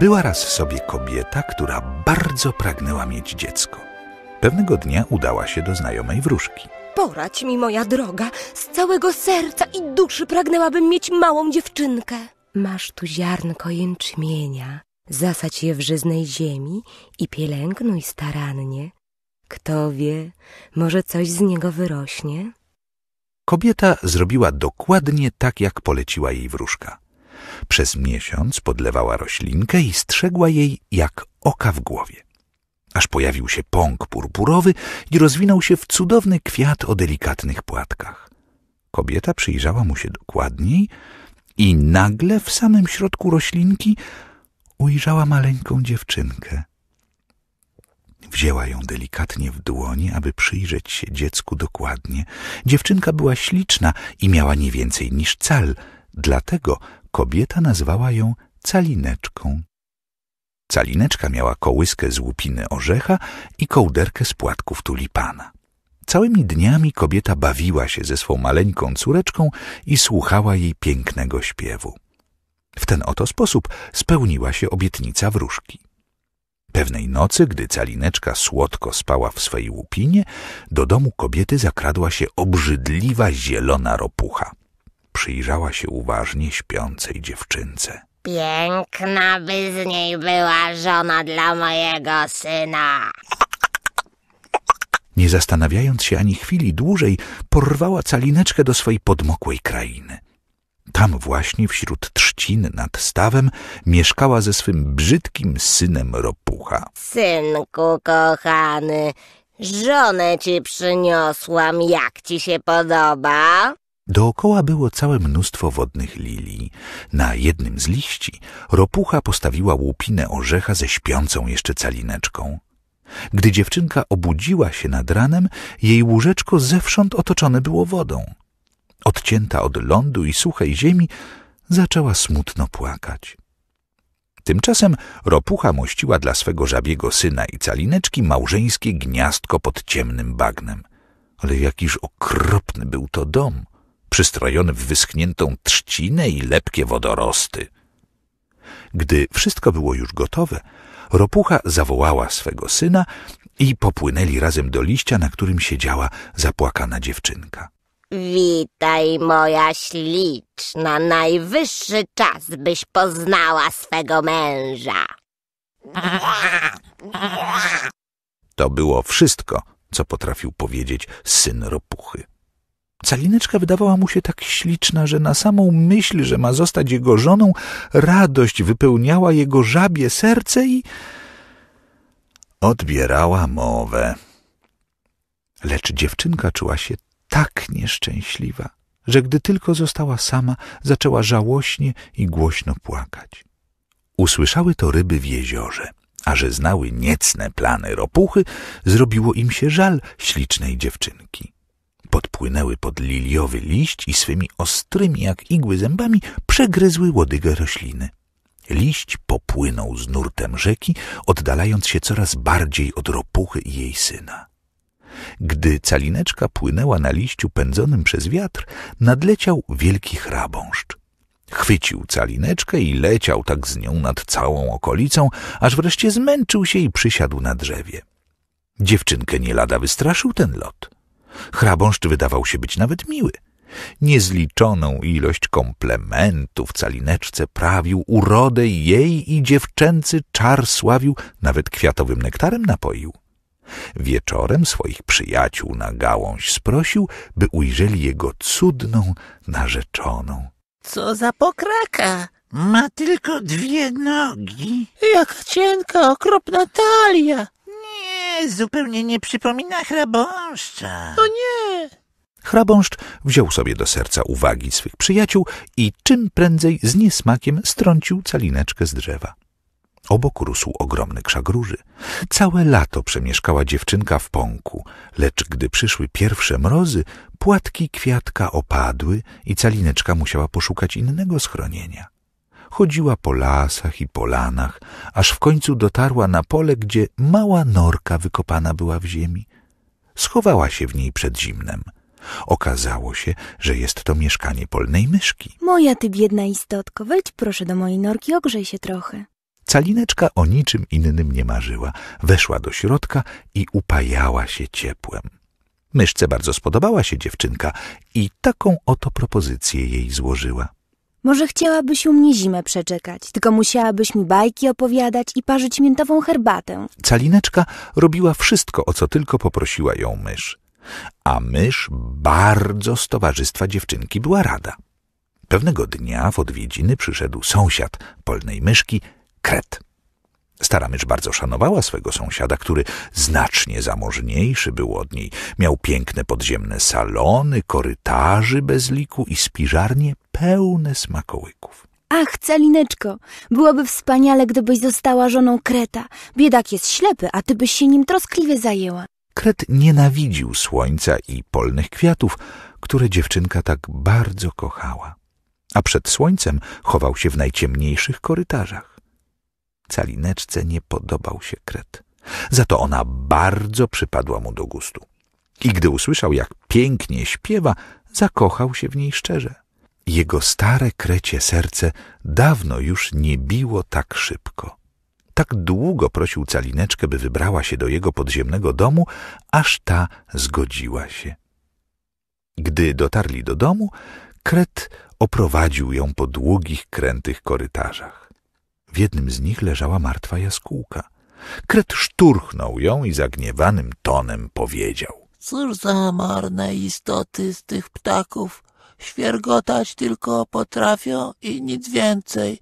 Była raz sobie kobieta, która bardzo pragnęła mieć dziecko. Pewnego dnia udała się do znajomej wróżki. Poradź mi, moja droga, z całego serca i duszy pragnęłabym mieć małą dziewczynkę. Masz tu ziarnko jęczmienia, zasadź je w żyznej ziemi i pielęgnuj starannie. Kto wie, może coś z niego wyrośnie? Kobieta zrobiła dokładnie tak, jak poleciła jej wróżka. Przez miesiąc podlewała roślinkę i strzegła jej jak oka w głowie. Aż pojawił się pąk purpurowy i rozwinął się w cudowny kwiat o delikatnych płatkach. Kobieta przyjrzała mu się dokładniej i nagle w samym środku roślinki ujrzała maleńką dziewczynkę. Wzięła ją delikatnie w dłoni, aby przyjrzeć się dziecku dokładnie. Dziewczynka była śliczna i miała nie więcej niż cal, dlatego kobieta nazwała ją calineczką. Calineczka miała kołyskę z łupiny orzecha i kołderkę z płatków tulipana. Całymi dniami kobieta bawiła się ze swą maleńką córeczką i słuchała jej pięknego śpiewu. W ten oto sposób spełniła się obietnica wróżki. Pewnej nocy, gdy calineczka słodko spała w swej łupinie, do domu kobiety zakradła się obrzydliwa zielona ropucha. Przyjrzała się uważnie śpiącej dziewczynce. Piękna by z niej była żona dla mojego syna. Nie zastanawiając się ani chwili dłużej, porwała calineczkę do swojej podmokłej krainy. Tam właśnie wśród trzcin nad stawem mieszkała ze swym brzydkim synem ropucha. Synku kochany, żonę ci przyniosłam, jak ci się podoba? Dookoła było całe mnóstwo wodnych lilii. Na jednym z liści ropucha postawiła łupinę orzecha ze śpiącą jeszcze calineczką. Gdy dziewczynka obudziła się nad ranem, jej łóżeczko zewsząd otoczone było wodą. Odcięta od lądu i suchej ziemi, zaczęła smutno płakać. Tymczasem ropucha mościła dla swego żabiego syna i calineczki małżeńskie gniazdko pod ciemnym bagnem. Ale jakiż okropny był to dom! przystrojony w wyschniętą trzcinę i lepkie wodorosty. Gdy wszystko było już gotowe, ropucha zawołała swego syna i popłynęli razem do liścia, na którym siedziała zapłakana dziewczynka. Witaj, moja śliczna, najwyższy czas, byś poznała swego męża. To było wszystko, co potrafił powiedzieć syn ropuchy. Calineczka wydawała mu się tak śliczna, że na samą myśl, że ma zostać jego żoną, radość wypełniała jego żabie serce i odbierała mowę. Lecz dziewczynka czuła się tak nieszczęśliwa, że gdy tylko została sama, zaczęła żałośnie i głośno płakać. Usłyszały to ryby w jeziorze, a że znały niecne plany ropuchy, zrobiło im się żal ślicznej dziewczynki podpłynęły pod liliowy liść i swymi ostrymi jak igły zębami przegryzły łodygę rośliny. Liść popłynął z nurtem rzeki, oddalając się coraz bardziej od ropuchy i jej syna. Gdy calineczka płynęła na liściu pędzonym przez wiatr, nadleciał wielki chrabąszcz. Chwycił calineczkę i leciał tak z nią nad całą okolicą, aż wreszcie zmęczył się i przysiadł na drzewie. Dziewczynkę nie lada wystraszył ten lot. Chrabąszcz wydawał się być nawet miły. Niezliczoną ilość komplementów calineczce prawił, urodę jej i dziewczęcy czar sławił, nawet kwiatowym nektarem napoił. Wieczorem swoich przyjaciół na gałąź sprosił, by ujrzeli jego cudną narzeczoną. Co za pokraka! Ma tylko dwie nogi. Jaka cienka, okropna talia! zupełnie nie przypomina chrabąszcza. To nie! Chrabąszcz wziął sobie do serca uwagi swych przyjaciół i czym prędzej z niesmakiem strącił calineczkę z drzewa. Obok rósł ogromny krzak róży. Całe lato przemieszkała dziewczynka w pąku, lecz gdy przyszły pierwsze mrozy, płatki kwiatka opadły i calineczka musiała poszukać innego schronienia. Chodziła po lasach i polanach, aż w końcu dotarła na pole, gdzie mała norka wykopana była w ziemi. Schowała się w niej przed zimnem. Okazało się, że jest to mieszkanie polnej myszki. Moja ty biedna istotko, wejdź proszę do mojej norki, ogrzej się trochę. Calineczka o niczym innym nie marzyła. Weszła do środka i upajała się ciepłem. Myszce bardzo spodobała się dziewczynka i taką oto propozycję jej złożyła. Może chciałabyś u mnie zimę przeczekać, tylko musiałabyś mi bajki opowiadać i parzyć miętową herbatę. Calineczka robiła wszystko, o co tylko poprosiła ją mysz. A mysz bardzo z towarzystwa dziewczynki była rada. Pewnego dnia w odwiedziny przyszedł sąsiad polnej myszki, Kret. Stara mysz bardzo szanowała swego sąsiada, który znacznie zamożniejszy był od niej. Miał piękne podziemne salony, korytarzy bez liku i spiżarnie pełne smakołyków. Ach, Calineczko, byłoby wspaniale, gdybyś została żoną Kreta. Biedak jest ślepy, a ty byś się nim troskliwie zajęła. Kret nienawidził słońca i polnych kwiatów, które dziewczynka tak bardzo kochała. A przed słońcem chował się w najciemniejszych korytarzach. Calineczce nie podobał się Kret. Za to ona bardzo przypadła mu do gustu. I gdy usłyszał, jak pięknie śpiewa, zakochał się w niej szczerze. Jego stare krecie serce dawno już nie biło tak szybko. Tak długo prosił calineczkę, by wybrała się do jego podziemnego domu, aż ta zgodziła się. Gdy dotarli do domu, kret oprowadził ją po długich, krętych korytarzach. W jednym z nich leżała martwa jaskółka. Kret szturchnął ją i zagniewanym tonem powiedział. Cóż za marne istoty z tych ptaków, Świergotać tylko potrafią i nic więcej.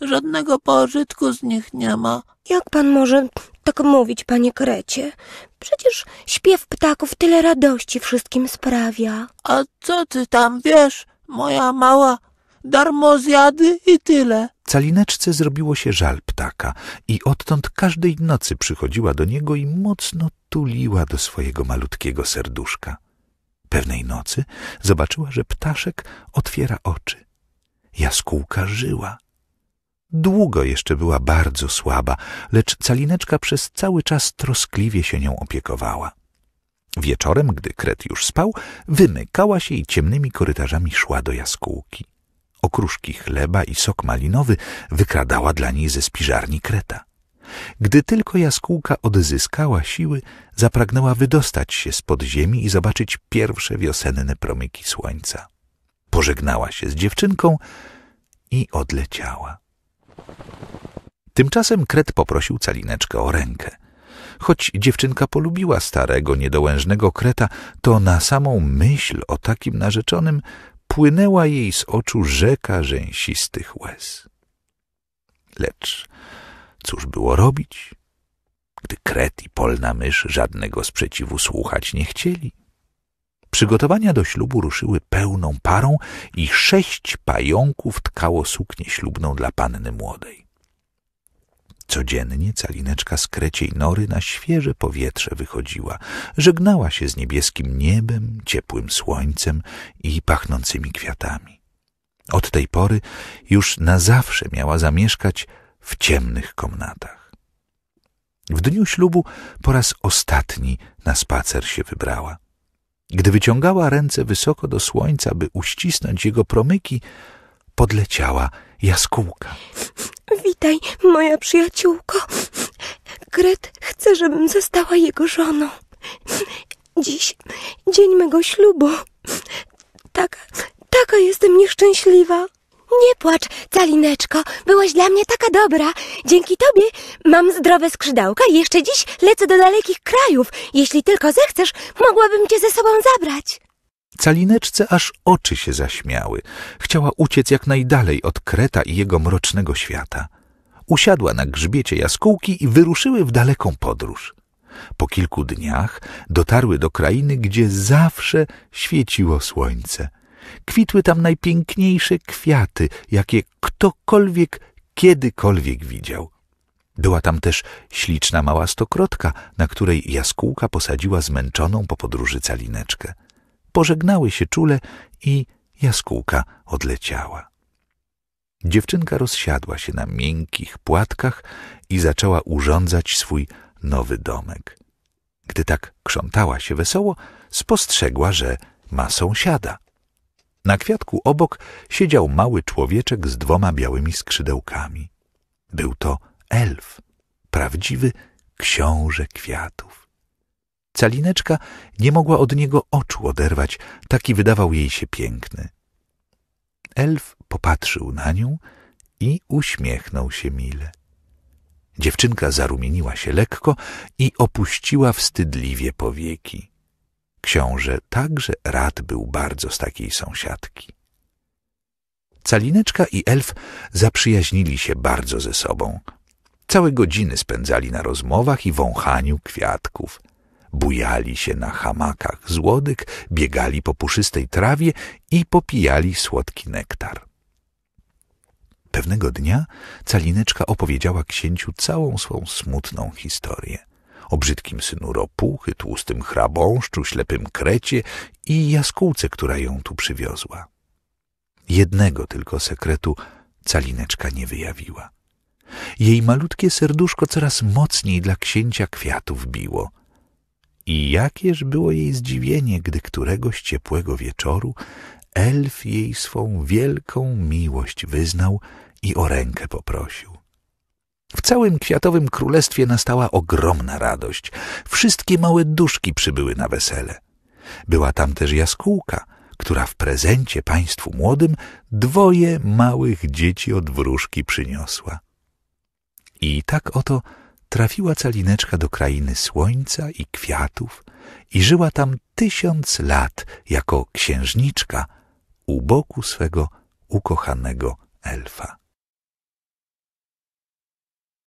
Żadnego pożytku z nich nie ma. Jak pan może tak mówić, panie Krecie? Przecież śpiew ptaków tyle radości wszystkim sprawia. A co ty tam wiesz, moja mała? Darmo zjady i tyle. Calineczce zrobiło się żal ptaka i odtąd każdej nocy przychodziła do niego i mocno tuliła do swojego malutkiego serduszka. Pewnej nocy zobaczyła, że ptaszek otwiera oczy. Jaskółka żyła. Długo jeszcze była bardzo słaba, lecz calineczka przez cały czas troskliwie się nią opiekowała. Wieczorem, gdy kret już spał, wymykała się i ciemnymi korytarzami szła do jaskółki. Okruszki chleba i sok malinowy wykradała dla niej ze spiżarni kreta. Gdy tylko jaskółka odzyskała siły, zapragnęła wydostać się spod ziemi i zobaczyć pierwsze wiosenne promyki słońca. Pożegnała się z dziewczynką i odleciała. Tymczasem Kret poprosił Calineczkę o rękę. Choć dziewczynka polubiła starego, niedołężnego Kreta, to na samą myśl o takim narzeczonym płynęła jej z oczu rzeka rzęsistych łez. Lecz Cóż było robić, gdy kret i polna mysz żadnego sprzeciwu słuchać nie chcieli? Przygotowania do ślubu ruszyły pełną parą i sześć pająków tkało suknię ślubną dla panny młodej. Codziennie calineczka z kreciej nory na świeże powietrze wychodziła, żegnała się z niebieskim niebem, ciepłym słońcem i pachnącymi kwiatami. Od tej pory już na zawsze miała zamieszkać w ciemnych komnatach. W dniu ślubu po raz ostatni na spacer się wybrała. Gdy wyciągała ręce wysoko do słońca, by uścisnąć jego promyki, podleciała jaskółka. Witaj, moja przyjaciółko. Gret chce, żebym została jego żoną. Dziś dzień mego ślubu. Taka, taka jestem nieszczęśliwa. Nie płacz, Calineczko, byłaś dla mnie taka dobra. Dzięki tobie mam zdrowe skrzydełka i jeszcze dziś lecę do dalekich krajów. Jeśli tylko zechcesz, mogłabym cię ze sobą zabrać. Calineczce aż oczy się zaśmiały. Chciała uciec jak najdalej od Kreta i jego mrocznego świata. Usiadła na grzbiecie jaskółki i wyruszyły w daleką podróż. Po kilku dniach dotarły do krainy, gdzie zawsze świeciło słońce – kwitły tam najpiękniejsze kwiaty, jakie ktokolwiek kiedykolwiek widział. Była tam też śliczna mała stokrotka, na której jaskółka posadziła zmęczoną po podróży calineczkę. Pożegnały się czule i jaskółka odleciała. Dziewczynka rozsiadła się na miękkich płatkach i zaczęła urządzać swój nowy domek. Gdy tak krzątała się wesoło, spostrzegła, że ma sąsiada. Na kwiatku obok siedział mały człowieczek z dwoma białymi skrzydełkami. Był to elf, prawdziwy książę kwiatów. Calineczka nie mogła od niego oczu oderwać, taki wydawał jej się piękny. Elf popatrzył na nią i uśmiechnął się mile. Dziewczynka zarumieniła się lekko i opuściła wstydliwie powieki. Książę także rad był bardzo z takiej sąsiadki. Calineczka i elf zaprzyjaźnili się bardzo ze sobą. Całe godziny spędzali na rozmowach i wąchaniu kwiatków. Bujali się na hamakach z łodyg, biegali po puszystej trawie i popijali słodki nektar. Pewnego dnia Calineczka opowiedziała księciu całą swą smutną historię o brzydkim synu ropuchy, tłustym chrabąszczu, ślepym krecie i jaskółce, która ją tu przywiozła. Jednego tylko sekretu calineczka nie wyjawiła. Jej malutkie serduszko coraz mocniej dla księcia kwiatów biło. I jakież było jej zdziwienie, gdy któregoś ciepłego wieczoru elf jej swą wielką miłość wyznał i o rękę poprosił. W całym kwiatowym królestwie nastała ogromna radość. Wszystkie małe duszki przybyły na wesele. Była tam też jaskółka, która w prezencie państwu młodym dwoje małych dzieci od wróżki przyniosła. I tak oto trafiła calineczka do krainy słońca i kwiatów i żyła tam tysiąc lat jako księżniczka u boku swego ukochanego elfa.